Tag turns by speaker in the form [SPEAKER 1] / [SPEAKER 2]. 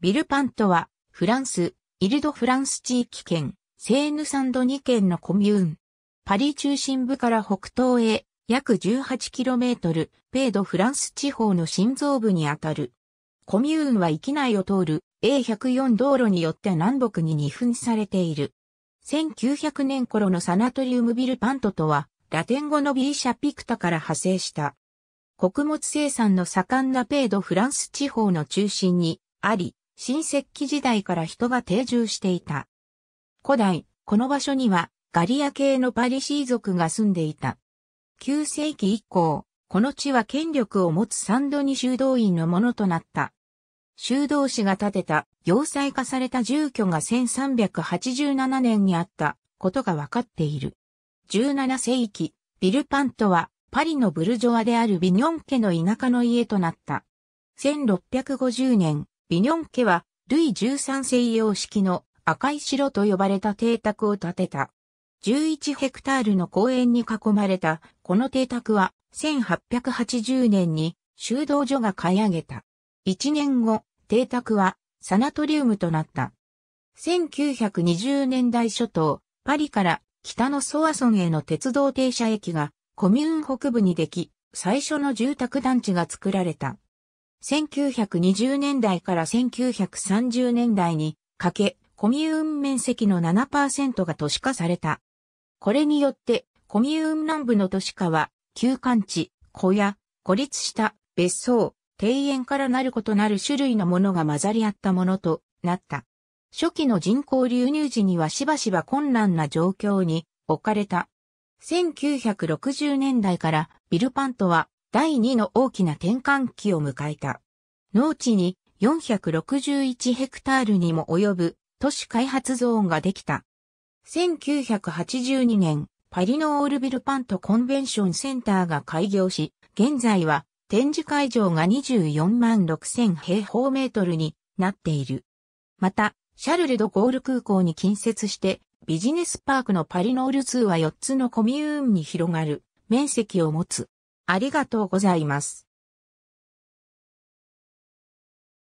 [SPEAKER 1] ビルパントは、フランス、イルドフランス地域圏、セーヌサンド2県のコミューン。パリ中心部から北東へ、約 18km、ペードフランス地方の心臓部にあたる。コミューンは域内を通る A104 道路によって南北に二分されている。1900年頃のサナトリウムビルパントとは、ラテン語のビーシャピクタから派生した。穀物生産の盛んなペードフランス地方の中心にあり、新石器時代から人が定住していた。古代、この場所にはガリア系のパリシー族が住んでいた。9世紀以降、この地は権力を持つサンドニ修道院のものとなった。修道士が建てた要塞化された住居が1387年にあったことが分かっている。17世紀、ビルパントはパリのブルジョアであるビニョン家の田舎の家となった。1650年、ビニョン家は、ルイ13世様式の赤い城と呼ばれた邸宅を建てた。11ヘクタールの公園に囲まれた、この邸宅は、1880年に修道所が買い上げた。1年後、邸宅はサナトリウムとなった。1920年代初頭、パリから北のソアソンへの鉄道停車駅がコミューン北部にでき、最初の住宅団地が作られた。1920年代から1930年代にかけ、コミューン面積の7%が都市化された。これによって、コミューン南部の都市化は、休館地、小屋、孤立した別荘、庭園からなる異なる種類のものが混ざり合ったものとなった。初期の人口流入時にはしばしば困難な状況に置かれた。1960年代からビルパントは第2の大きな転換期を迎えた。農地に461ヘクタールにも及ぶ都市開発ゾーンができた。1982年、パリのオールビルパントコンベンションセンターが開業し、現在は展示会場が24万6000平方メートルになっている。また、シャルル・ド・ゴール空港に近接してビジネスパークのパリノール2は4つのコミューンに広がる面積を持つ。ありがとうございます。